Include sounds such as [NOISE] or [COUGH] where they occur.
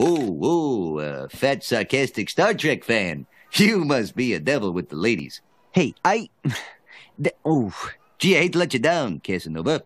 Oh, oh, fat, sarcastic Star Trek fan. You must be a devil with the ladies. Hey, I. [SIGHS] oh, gee, I hate to let you down, Casanova.